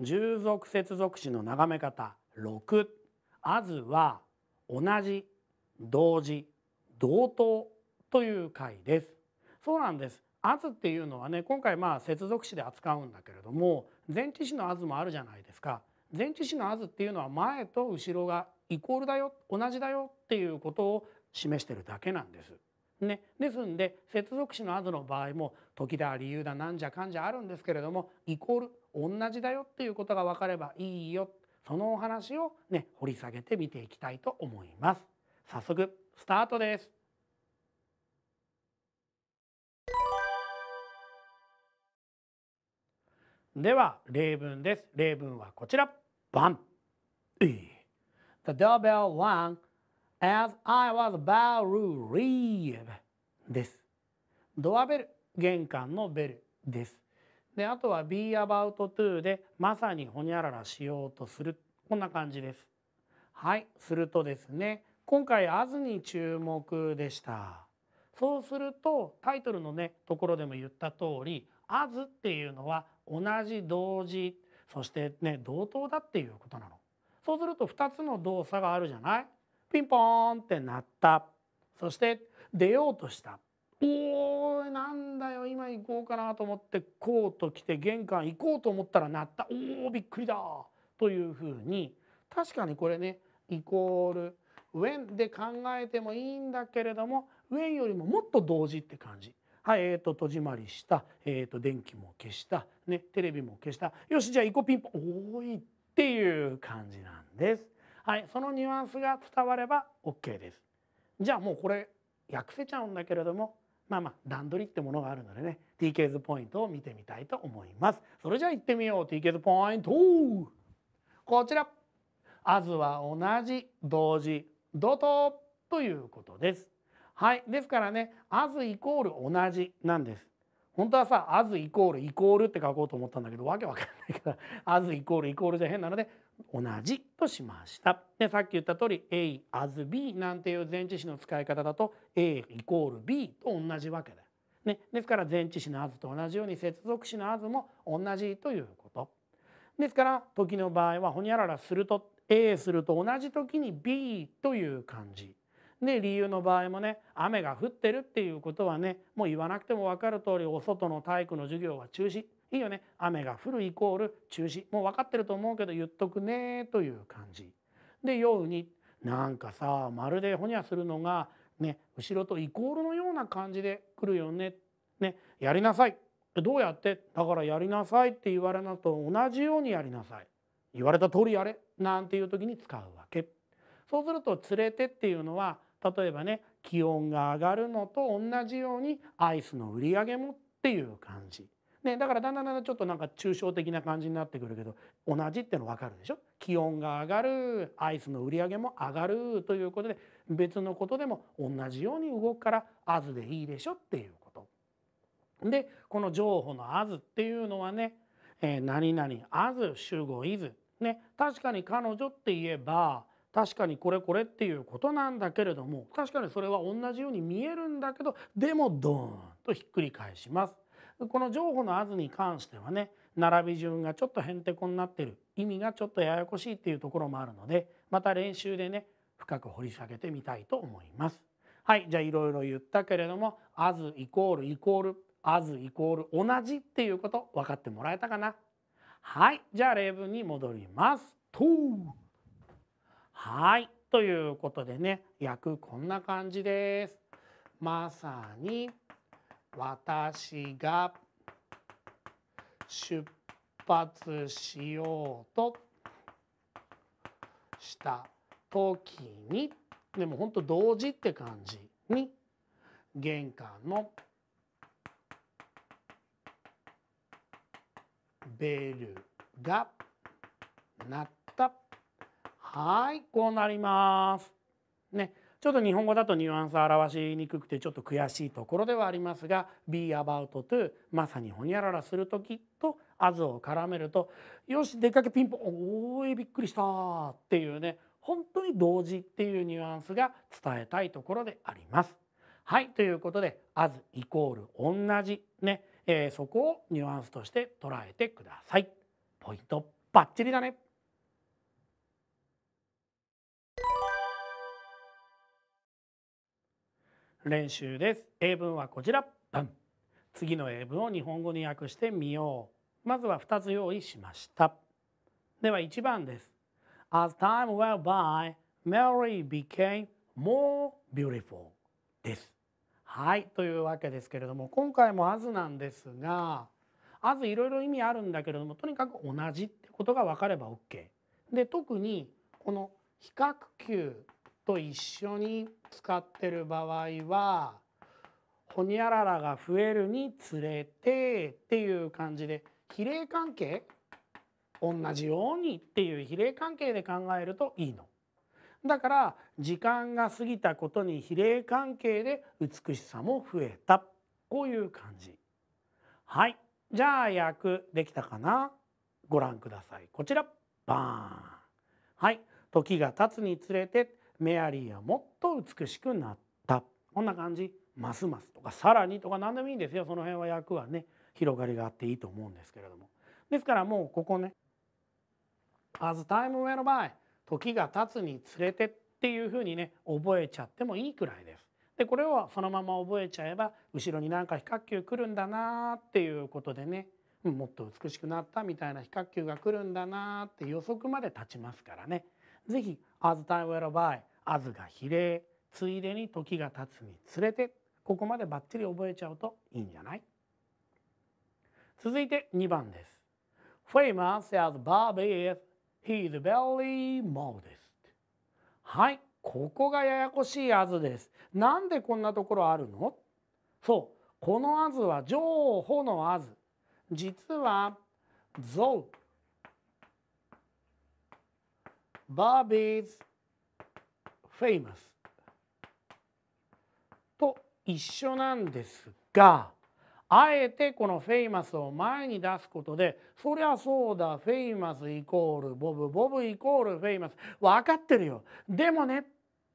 従属接続詞の眺め方6あずは同じ同時同等という回ですそうなんですあずっていうのはね今回まあ接続詞で扱うんだけれども前置詞のあずもあるじゃないですか前置詞のあずっていうのは前と後ろがイコールだよ同じだよっていうことを示してるだけなんです。ね、ですんで接続詞のあずの場合も時だ理由だなんじゃかんじゃあるんですけれどもイコール同じだよっていうことが分かればいいよそのお話をね掘り下げて見ていきたいと思います早速スタートですでは例文です例文はこちらバン The doorbell rang as I was about to leave ですドアベル玄関のベルですであとは be about to でまさにほにゃららしようとするこんな感じです。はいするとですね今回 as に注目でした。そうするとタイトルのねところでも言った通り as っていうのは同じ同時そしてね同等だっていうことなの。そうすると2つの動作があるじゃないピンポーンって鳴ったそして出ようとしたおーなんだよ今行こうかなと思ってコート着て玄関行こうと思ったら鳴ったおおびっくりだというふうに確かにこれねイコール when で考えてもいいんだけれども when よりももっと同時って感じ。はい、えーと、戸締まりした、えーと、電気も消した、ね、テレビも消したよしじゃあイコピンポン多いっていう感じなんです。はい、そのニュアンスが伝われば OK です。じゃあもうこれ訳せちゃうんだけれどもまあまあ段取りってものがあるのでね TK 図ポイントを見てみたいと思いますそれじゃあ行ってみよう TK 図ポイントこちら「あずは同じ同時同等」ということですはいですからね「あずイコール同じ」なんです本当はさ「アズイコールイコール」って書こうと思ったんだけどわけわかんないから「アズイコールイコール」じゃ変なので同じとしました。でさっき言った通り A as B なんていう前置詞の使い方だと A イコール B と同じわけだよ。ね、ですから前置詞の「アズ」と同じように接続詞の「アズ」も同じということ。ですから時の場合はほにゃららすると A すると同じ時に B という漢字ね、理由の場合もね雨が降ってるっていうことはねもう言わなくても分かる通りお外の体育の授業は中止いいよね雨が降るイコール中止もう分かってると思うけど言っとくねという感じで夜になんかさまるでほにゃするのが、ね、後ろとイコールのような感じで来るよねねやりなさいどうやってだからやりなさいって言われなと同じようにやりなさい言われた通りやれなんていう時に使うわけ。そうすると「連れて」っていうのは例えばね気温が上がるのと同じようにアイスの売り上げもっていう感じ、ね、だからだんだんだんだんちょっとなんか抽象的な感じになってくるけど同じっての分かるでしょ気温が上がるアイスの売り上げも上がるということで別のことでも同じように動くから「アズでいいでしょっていうこと。でこの譲歩の「アズっていうのはね「えー、何々あず」「主語いず」ね確かに彼女って言えば確かにこれこれっていうことなんだけれども確かにそれは同じように見えるんだけどでもドーンとひっくり返します。この情報の「あず」に関してはね並び順がちょっとへんてこになってる意味がちょっとややこしいっていうところもあるのでまた練習でね深く掘り下げてみたいと思います。はいじゃあいろいろ言ったけれども「あず」イコールイコール「あず」イコール同じっていうこと分かってもらえたかなはいじゃあ例文に戻ります。とはい。ということでね、訳こんな感じです。まさに私が出発しようとした時にでも本当同時って感じに玄関のベルが鳴った。はいこうなりますねちょっと日本語だとニュアンスを表しにくくてちょっと悔しいところではありますが「be about to」まさにほにゃららする時と「as」を絡めると「よし出かけピンポンおーいびっくりした」っていうね本当に同時っていうニュアンスが伝えたいところであります。はいということで「as」イコール同じね、えー、そこをニュアンスとして捉えてください。ポイントバッチリだね練習です英文はこちら次の英文を日本語に訳してみようまずは2つ用意しましたでは1番です As time went by Mary became more beautiful ですはいというわけですけれども今回も「as」なんですが「as」いろいろ意味あるんだけれどもとにかく同じってことが分かれば OK で特にこの比較級と一緒に使ってる場合はほにゃららが増えるにつれてっていう感じで比例関係同じようにっていう比例関係で考えるといいの。だから時間が過ぎたことに比例関係で美しさも増えたこういう感じ。はいじゃあ役できたかなご覧くださいこちらバーンはい時が経つにつれてメアリーはもっと美しくなったこんな感じますますとかさらにとか何でもいいんですよその辺は役はね広がりがあっていいと思うんですけれどもですからもうここね「As time went by 時が経つにつれて」っていうふうにね覚えちゃってもいいくらいです。でこれをそのまま覚えちゃえば後ろになんか比較球来るんだなっていうことでねもっと美しくなったみたいな比較球が来るんだなって予測まで立ちますからね。是非「As time went by」「あず」が比例ついでに時が経つにつれてここまでばっちり覚えちゃうといいんじゃない続いて2番です。Famous as Bob is, he s very modest. はい、ここがややこしいアズです。なんでこんなところあるのそう、このアズは情報のアズ。実は、ゾウ。Bob is famous と一緒なんですがあえてこのフェイマスを前に出すことでそりゃそうだフェイマスイコールボブボブイコールフェイマス分かってるよでもね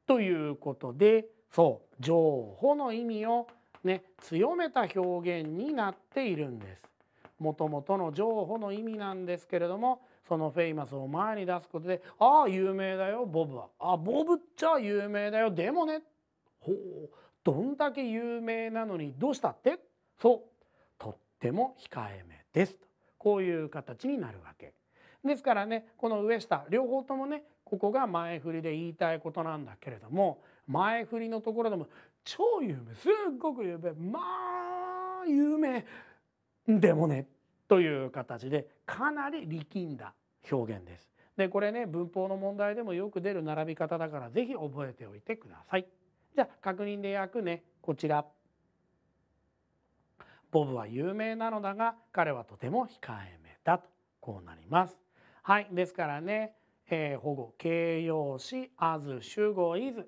ということでそう情報の意味をね強めた表現になっているんです。もともとの譲歩の意味なんですけれどもそのフェイマスを前に出すことで「ああ有名だよボブは」「あボブっちゃ有名だよでもね」ほうどんだけ有名なのにどうしたってそうとっても控えめですとこういう形になるわけですからねこの上下両方ともねここが前振りで言いたいことなんだけれども前振りのところでも超有名すっごく有名まあ有名でもねという形でかなり力んだ表現です。でこれね文法の問題でもよく出る並び方だからぜひ覚えておいてください。じゃあ確認で訳ねこちら。ボブは有名なのだが彼はとても控えめだとこうなります。はいですからね、えー、保護形容詞 as 主語 is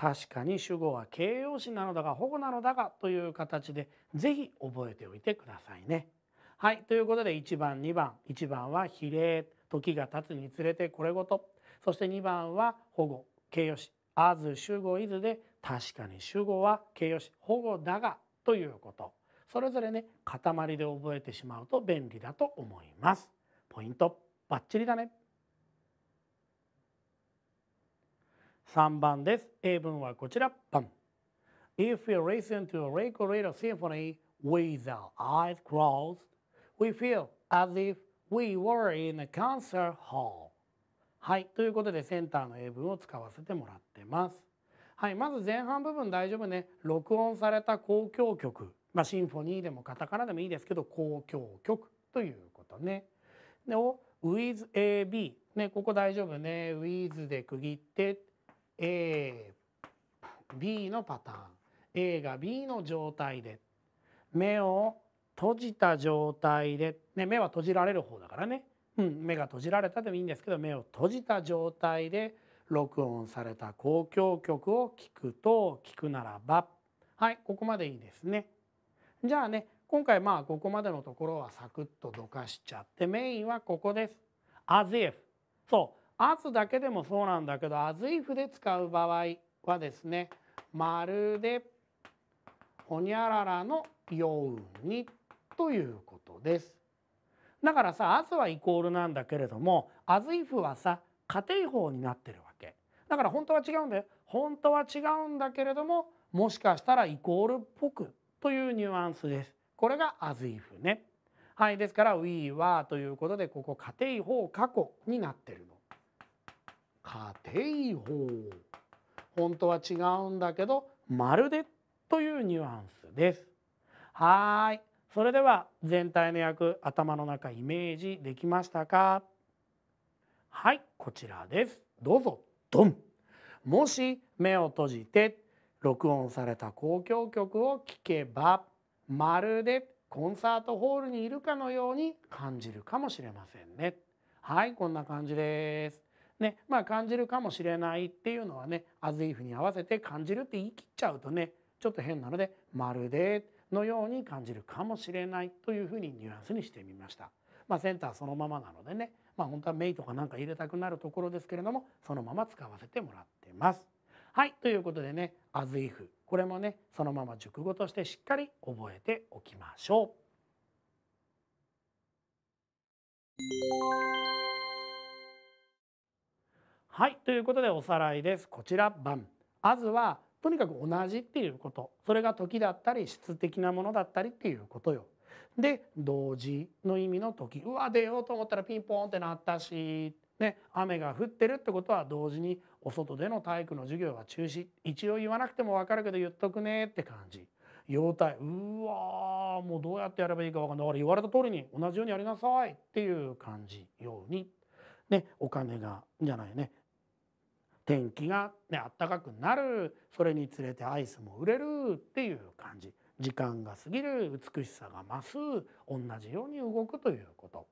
確かに主語は形容詞なのだが保護なのだがという形で是非覚えておいてくださいね。はい、ということで1番2番1番は比例時が経つにつれてこれごとそして2番は保護形容詞 as 主語 is で確かに主語は形容詞保護だがということそれぞれね塊で覚えてしまうと便利だと思います。ポイントバッチリだね3番です英文はこちらパン If listen to a regular symphony with our eyes closed we feel as if we were in a concert hall はいということでセンターの英文を使わせてもらってますはいまず前半部分大丈夫ね録音された交響曲まあシンフォニーでもカタカナでもいいですけど交響曲ということねでを with AB ねここ大丈夫ね with で区切って A、B のパターン A が B の状態で目を閉じた状態で、ね、目は閉じられる方だからね、うん、目が閉じられたでもいいんですけど目を閉じた状態で録音された交響曲を聴くと聴くならばはいここまでいいですね。じゃあね今回まあここまでのところはサクッとどかしちゃってメインはここです。アゼフそう圧だけでもそうなんだけど厚い筆使う場合はですねまるでほにゃららのようにということです。だからさ圧はイコールなんだけれども厚い符はさ仮定法になってるわけ。だから本当は違うんだよ。本当は違うんだけれどももしかしたらイコールっぽくというニュアンスです。これがアズイフね。はい、ですから We はということでここ仮定法過去になってる家庭法本当は違うんだけどまるでというニュアンスですはいそれでは全体の役頭の中イメージできましたかはいこちらですどうぞドンもし目を閉じて録音された交響曲を聴けばまるでコンサートホールにいるかのように感じるかもしれませんねはいこんな感じですねまあ、感じるかもしれないっていうのはねアズイフに合わせて感じるって言い切っちゃうとねちょっと変なので「まるで」のように感じるかもしれないというふうにニュアンスにしてみました。まあ、センターそのままなのでね、まあ、本当はメイとかなんか入れたくなるところですけれどもそのまま使わせてもらってます。はいということでね「as if」これもねそのまま熟語としてしっかり覚えておきましょう。はいということでおさらいですこちら番「アズはとにかく同じっていうことそれが時だったり質的なものだったりっていうことよ。で同時の意味の時うわ出ようと思ったらピンポーンってなったし、ね、雨が降ってるってことは同時にお外での体育の授業は中止一応言わなくても分かるけど言っとくねって感じ。容態うわもうどうやってやればいいか分かんないだから言われた通りに同じようにやりなさいっていう感じように、ね、お金がじゃないね天気がね暖かくなるそれにつれてアイスも売れるっていう感じ時間が過ぎる美しさが増す同じように動くということ。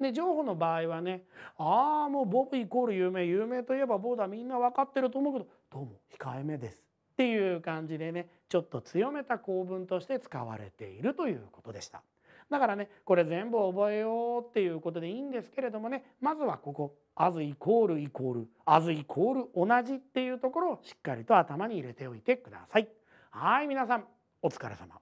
で譲歩の場合はねああもうボブイコール有名有名といえばボーダーみんな分かってると思うけどどうも控えめですっていう感じでねちょっと強めた構文として使われているということでした。だからねこれ全部覚えようっていうことでいいんですけれどもねまずはここ「as イコールイコール」「as イコール同じ」っていうところをしっかりと頭に入れておいてください。はい皆さんお疲れ様